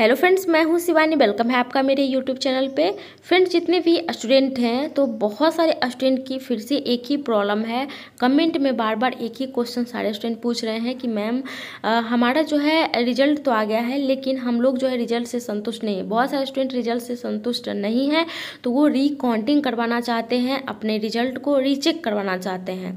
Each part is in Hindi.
हेलो फ्रेंड्स मैं हूं शिवानी वेलकम है आपका मेरे यूट्यूब चैनल पे फ्रेंड्स जितने भी स्टूडेंट हैं तो बहुत सारे स्टूडेंट की फिर से एक ही प्रॉब्लम है कमेंट में बार बार एक ही क्वेश्चन सारे स्टूडेंट पूछ रहे हैं कि मैम हमारा जो है रिजल्ट तो आ गया है लेकिन हम लोग जो है रिजल्ट से संतुष्ट नहीं है बहुत सारे स्टूडेंट रिजल्ट से संतुष्ट नहीं है तो वो रिकाउंटिंग करवाना चाहते हैं अपने रिजल्ट को रीचेक करवाना चाहते हैं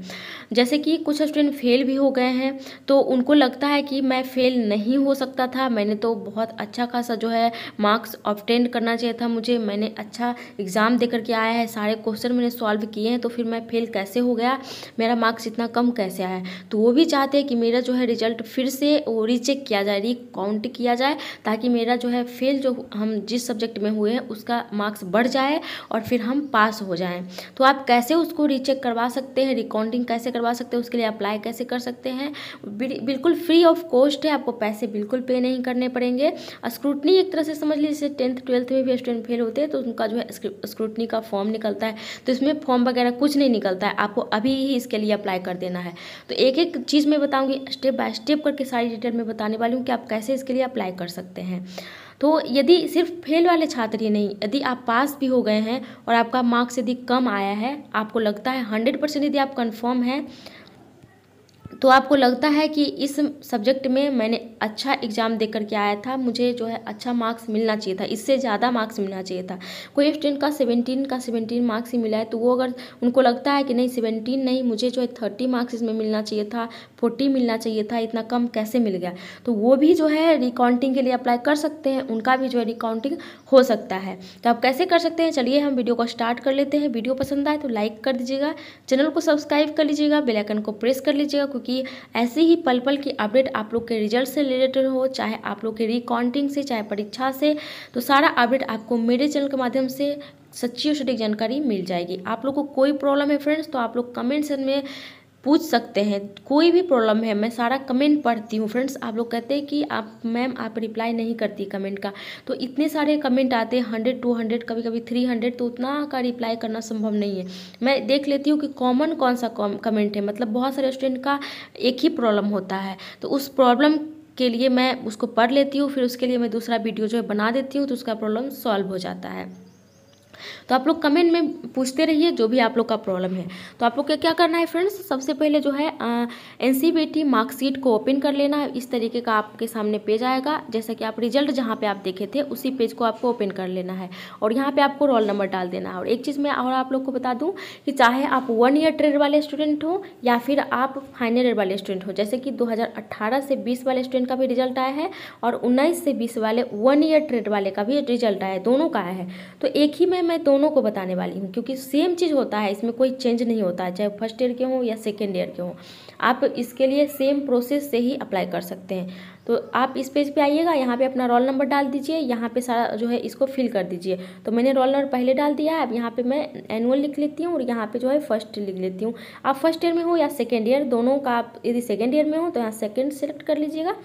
जैसे कि कुछ स्टूडेंट फेल भी हो गए हैं तो उनको लगता है कि मैं फेल नहीं हो सकता था मैंने तो बहुत अच्छा खासा जो है मार्क्स ऑप्टेंड करना चाहिए था मुझे मैंने अच्छा एग्ज़ाम दे करके आया है सारे क्वेश्चन मैंने सॉल्व किए हैं तो फिर मैं फेल कैसे हो गया मेरा मार्क्स इतना कम कैसे आया तो वो भी चाहते हैं कि मेरा जो है रिजल्ट फिर से वो रिचेक किया जाए रिकाउंट किया जाए ताकि मेरा जो है फेल जो हम जिस सब्जेक्ट में हुए हैं उसका मार्क्स बढ़ जाए और फिर हम पास हो जाएँ तो आप कैसे उसको रीचेक करवा सकते हैं रिकाउंटिंग कैसे करवा सकते हैं उसके लिए अप्लाई कैसे कर सकते हैं बिल्कुल फ्री ऑफ कॉस्ट है आपको पैसे बिल्कुल पे नहीं करने पड़ेंगे स्क्रूटनी एक तरह से समझ लीजिए जैसे टेंथ ट्वेल्थ में भी स्टूडेंट फेल होते हैं तो उनका जो है स्क्रूटनी का फॉर्म निकलता है तो इसमें फॉर्म वगैरह कुछ नहीं निकलता है आपको अभी ही इसके लिए अप्लाई कर देना है तो एक एक चीज़ मैं बताऊँगी स्टेप बाय स्टेप करके सारी डिटेल में बताने वाली हूँ कि आप कैसे इसके लिए अप्लाई कर सकते हैं तो यदि सिर्फ फेल वाले छात्र ही नहीं यदि आप पास भी हो गए हैं और आपका मार्क्स यदि कम आया है आपको लगता है हंड्रेड परसेंट यदि आप कन्फर्म हैं तो आपको लगता है कि इस सब्जेक्ट में मैंने अच्छा एग्ज़ाम दे करके आया था मुझे जो है अच्छा मार्क्स मिलना चाहिए था इससे ज़्यादा मार्क्स मिलना चाहिए था कोई स्टूडेंट का सेवेंटीन का सेवेंटीन मार्क्स ही मिला है तो वो अगर उनको लगता है कि नहीं सेवेंटीन नहीं मुझे जो है थर्टी मार्क्स इसमें मिलना चाहिए था फोर्टी मिलना चाहिए था इतना कम कैसे मिल गया तो वो भी जो है रिकाउंटिंग के लिए अप्लाई कर सकते हैं उनका भी जो है रिकाउंटिंग हो सकता है तो आप कैसे कर सकते हैं चलिए हम वीडियो को स्टार्ट कर लेते हैं वीडियो पसंद आए तो लाइक कर दीजिएगा चैनल को सब्सक्राइब कर लीजिएगा बेलाइकन को प्रेस कर लीजिएगा क्योंकि कि ऐसे ही पल पल की अपडेट आप लोग के रिजल्ट से रिलेटेड हो चाहे आप लोग के रिकाउंटिंग से चाहे परीक्षा से तो सारा अपडेट आपको मेरे चैनल के माध्यम से सच्ची और सटीक जानकारी मिल जाएगी आप लोग को कोई प्रॉब्लम है फ्रेंड्स तो आप लोग कमेंट सेक्शन में पूछ सकते हैं कोई भी प्रॉब्लम है मैं सारा कमेंट पढ़ती हूँ फ्रेंड्स आप लोग कहते हैं कि आप मैम आप रिप्लाई नहीं करती कमेंट का तो इतने सारे कमेंट आते हैं हंड्रेड टू हंड्रेड कभी कभी थ्री हंड्रेड तो उतना का रिप्लाई करना संभव नहीं है मैं देख लेती हूँ कि कॉमन कौन सा कमेंट है मतलब बहुत सारे स्टूडेंट का एक ही प्रॉब्लम होता है तो उस प्रॉब्लम के लिए मैं उसको पढ़ लेती हूँ फिर उसके लिए मैं दूसरा वीडियो जो है बना देती हूँ तो उसका प्रॉब्लम सॉल्व हो जाता है तो आप लोग कमेंट में पूछते रहिए जो भी आप लोग का प्रॉब्लम है तो आप लोग क्या करना है फ्रेंड्स सबसे पहले जो है एन मार्कशीट को ओपन कर लेना है इस तरीके का आपके सामने पेज आएगा जैसा कि आप रिजल्ट जहाँ पर आप देखे थे उसी पेज को आपको ओपन कर लेना है और यहाँ पर आपको रोल नंबर डाल देना है और एक चीज़ मैं और आप लोग को बता दूँ कि चाहे आप वन ईयर ट्रेड वाले स्टूडेंट हो या फिर आप फाइनल ईयर वाले स्टूडेंट हो जैसे कि 2018 से 20 वाले स्टूडेंट का भी रिजल्ट आया है और 19 से 20 वाले वन ईयर ट्रेड वाले का भी रिजल्ट आया है दोनों का आया है तो एक ही में मैं दोनों को बताने वाली हूँ क्योंकि सेम चीज़ होता है इसमें कोई चेंज नहीं होता है चाहे फर्स्ट ईयर के हों या सेकेंड ईयर के हों आप इसके लिए सेम प्रोसेस से ही अप्लाई कर सकते हैं तो आप इस पेज पे आइएगा यहाँ पे अपना रोल नंबर डाल दीजिए यहाँ पे सारा जो है इसको फिल कर दीजिए तो मैंने रोल नंबर पहले डाल दिया है अब यहाँ पे मैं एनुअल लिख लेती हूँ और यहाँ पे जो है फर्स्ट लिख लेती हूँ आप फर्स्ट ईयर में हो या सेकेंड ईयर दोनों का आप यदि सेकेंड ईयर में हो तो यहाँ सेकेंड सेलेक्ट कर लीजिएगा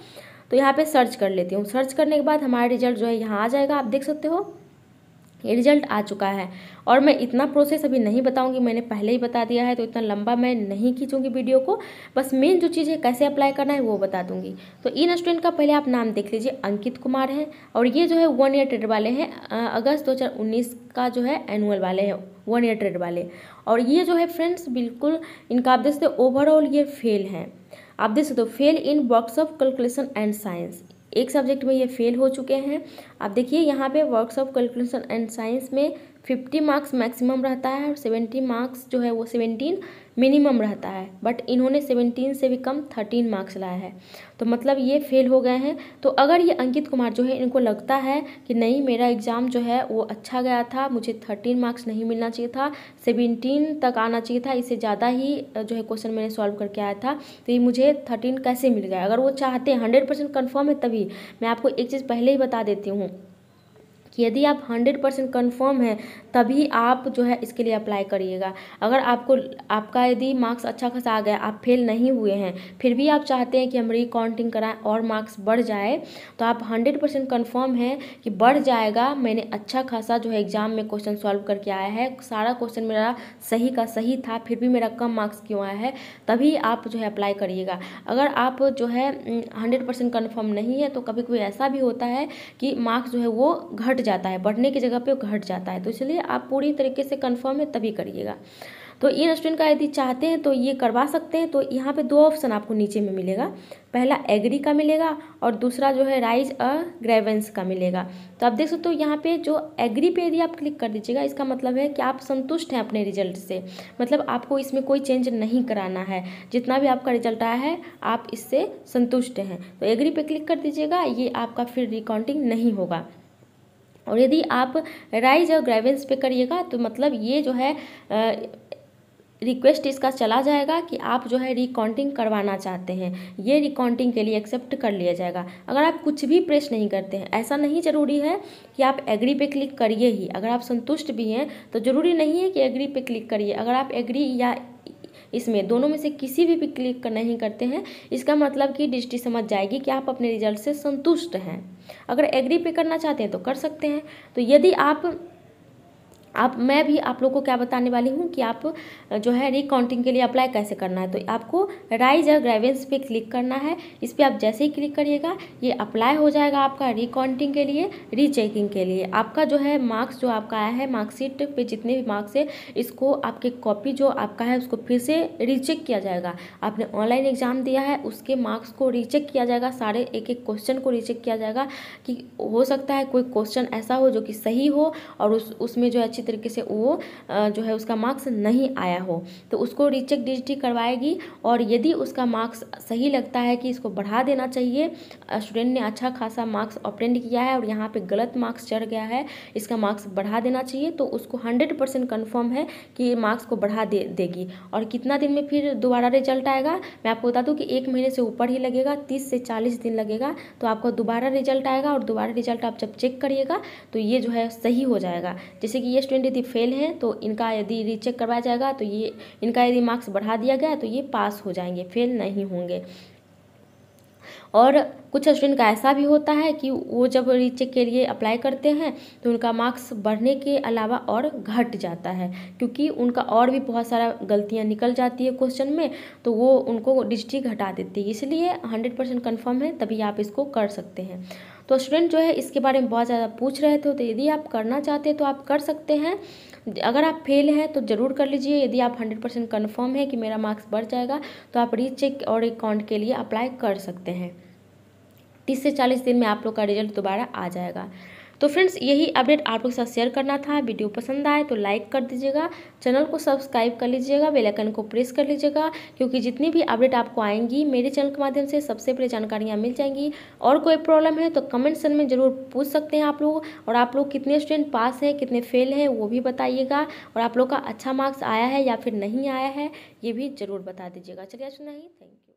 तो यहाँ पर सर्च कर लेती हूँ सर्च करने के बाद हमारा रिजल्ट जो है यहाँ आ जाएगा आप देख सकते हो ये रिजल्ट आ चुका है और मैं इतना प्रोसेस अभी नहीं बताऊंगी मैंने पहले ही बता दिया है तो इतना लंबा मैं नहीं खींचूंगी वीडियो को बस मेन जो चीज़ है कैसे अप्लाई करना है वो बता दूंगी तो इन स्टूडेंट का पहले आप नाम देख लीजिए अंकित कुमार है और ये जो है वन ईयर ट्रेड वाले हैं अगस्त दो का जो है एनुअल वाले हैं वन ईयर ट्रेड वाले और ये जो है फ्रेंड्स बिल्कुल इनका आप देख ओवरऑल ये फेल हैं आप देख सकते हो fail in box of calculation and science एक सब्जेक्ट में ये फेल हो चुके हैं अब देखिए यहाँ पे works of calculation and science में फिफ्टी मार्क्स मैक्सिमम रहता है और सेवेंटी मार्क्स जो है वो सेवेंटीन मिनिमम रहता है बट इन्होंने सेवेंटीन से भी कम थर्टीन मार्क्स लाया है तो मतलब ये फेल हो गए हैं तो अगर ये अंकित कुमार जो है इनको लगता है कि नहीं मेरा एग्ज़ाम जो है वो अच्छा गया था मुझे थर्टीन मार्क्स नहीं मिलना चाहिए था सेवेंटीन तक आना चाहिए था इससे ज़्यादा ही जो है क्वेश्चन मैंने सॉल्व करके आया था तो ये मुझे थर्टीन कैसे मिल गया अगर वो चाहते हैं हंड्रेड परसेंट कन्फर्म है तभी मैं आपको एक चीज़ पहले ही बता देती हूँ यदि आप हंड्रेड परसेंट कन्फर्म हैं तभी आप जो है इसके लिए अप्लाई करिएगा अगर आपको आपका यदि मार्क्स अच्छा खासा आ गया आप फेल नहीं हुए हैं फिर भी आप चाहते हैं कि हम रिकाउंटिंग कराएं और मार्क्स बढ़ जाए तो आप हंड्रेड परसेंट कन्फर्म हैं कि बढ़ जाएगा मैंने अच्छा खासा जो है एग्ज़ाम में क्वेश्चन सॉल्व करके आया है सारा क्वेश्चन मेरा सही का सही था फिर भी मेरा कम मार्क्स क्यों आया है तभी आप जो है अप्लाई करिएगा अगर आप जो है हंड्रेड परसेंट कन्फर्म नहीं है तो कभी कभी ऐसा भी होता है कि मार्क्स जो है वो घट जाता है बढ़ने की जगह पे घट जाता है तो इसलिए आप पूरी तरीके से कन्फर्म है तभी करिएगा तो इन स्टूडेंट का यदि चाहते हैं तो ये करवा सकते हैं तो यहाँ पे दो ऑप्शन आपको नीचे में मिलेगा पहला एग्री का मिलेगा और दूसरा जो है राइज अ ग्रेवेंस का मिलेगा तो आप देख सकते हो तो यहाँ पे जो एग्री पे यदि आप क्लिक कर दीजिएगा इसका मतलब है कि आप संतुष्ट हैं अपने रिजल्ट से मतलब आपको इसमें कोई चेंज नहीं कराना है जितना भी आपका रिजल्ट आया है आप इससे संतुष्ट हैं तो एग्री पे क्लिक कर दीजिएगा ये आपका फिर रिकाउंटिंग नहीं होगा और यदि आप राइज और ग्रेवेंस पे करिएगा तो मतलब ये जो है रिक्वेस्ट इसका चला जाएगा कि आप जो है रिकाउंटिंग करवाना चाहते हैं ये रिकाउंटिंग के लिए एक्सेप्ट कर लिया जाएगा अगर आप कुछ भी प्रेस नहीं करते हैं ऐसा नहीं ज़रूरी है कि आप एग्री पे क्लिक करिए ही अगर आप संतुष्ट भी हैं तो ज़रूरी नहीं है कि एग्री पे क्लिक करिए अगर आप एग्री या इसमें दोनों में से किसी भी पे क्लिक नहीं करते हैं इसका मतलब कि दृष्टि समझ जाएगी कि आप अपने रिजल्ट से संतुष्ट हैं अगर एग्री पे करना चाहते हैं तो कर सकते हैं तो यदि आप आप मैं भी आप लोग को क्या बताने वाली हूँ कि आप जो है रिकाउंटिंग के लिए अप्लाई कैसे करना है तो आपको राइज और ग्रेवेंस पे क्लिक करना है इस पर आप जैसे ही क्लिक करिएगा ये अप्लाई हो जाएगा आपका रिकाउंटिंग के लिए रीचेकिंग के लिए आपका जो है मार्क्स जो आपका आया है मार्क्सशीट पे जितने भी मार्क्स है इसको आपके कॉपी जो आपका है उसको फिर से रीचेक किया जाएगा आपने ऑनलाइन एग्ज़ाम दिया है उसके मार्क्स को रीचेक किया जाएगा सारे एक एक क्वेश्चन को रीचेक किया जाएगा कि हो सकता है कोई क्वेश्चन ऐसा हो जो कि सही हो और उसमें जो है अच्छी तरीके से वो जो है उसका मार्क्स नहीं आया हो तो उसको रिचेक डिजिटी करवाएगी और यदि उसका मार्क्स सही लगता है कि इसको बढ़ा देना चाहिए स्टूडेंट ने अच्छा खासा मार्क्स अपटेंड किया है और यहाँ पर गलत मार्क्स चढ़ गया है इसका मार्क्स बढ़ा देना चाहिए तो उसको हंड्रेड परसेंट कन्फर्म है कि मार्क्स को बढ़ा दे देगी और कितना दिन में फिर दोबारा रिजल्ट आएगा मैं आपको बता दूँ कि एक महीने से ऊपर ही लगेगा तीस से चालीस दिन लगेगा तो आपका दोबारा रिजल्ट आएगा और दोबारा रिजल्ट आप जब चेक करिएगा तो ये जो है सही हो जाएगा जैसे कि ये स्टूडेंट यदि फेल हैं तो इनका यदि रीचेक करवाया जाएगा तो ये इनका यदि मार्क्स बढ़ा दिया गया तो ये पास हो जाएंगे फेल नहीं होंगे और कुछ स्टूडेंट का ऐसा भी होता है कि वो जब रीचेक के लिए अप्लाई करते हैं तो उनका मार्क्स बढ़ने के अलावा और घट जाता है क्योंकि उनका और भी बहुत सारा गलतियाँ निकल जाती है क्वेश्चन में तो वो उनको डिजिटी घटा देती है इसलिए हंड्रेड परसेंट कन्फर्म है तभी आप इसको कर सकते हैं तो स्टूडेंट जो है इसके बारे में बहुत ज़्यादा पूछ रहे थे तो यदि आप करना चाहते हैं तो आप कर सकते हैं अगर आप फेल हैं तो ज़रूर कर लीजिए यदि आप हंड्रेड परसेंट कन्फर्म है कि मेरा मार्क्स बढ़ जाएगा तो आप रीचेक और अकाउंट के लिए अप्लाई कर सकते हैं तीस से चालीस दिन में आप लोग का रिजल्ट दोबारा आ जाएगा तो फ्रेंड्स यही अपडेट आप लोग के साथ शेयर करना था वीडियो पसंद आए तो लाइक कर दीजिएगा चैनल को सब्सक्राइब कर लीजिएगा बेलाइकन को प्रेस कर लीजिएगा क्योंकि जितनी भी अपडेट आपको आएंगी मेरे चैनल के माध्यम से सबसे पहले जानकारियाँ मिल जाएंगी और कोई प्रॉब्लम है तो कमेंट सेक्शन में ज़रूर पूछ सकते हैं आप लोग और आप लोग कितने स्टूडेंट पास हैं कितने फेल हैं वो भी बताइएगा और आप लोग का अच्छा मार्क्स आया है या फिर नहीं आया है ये भी ज़रूर बता दीजिएगा चलिए अच्छा नहीं थैंक यू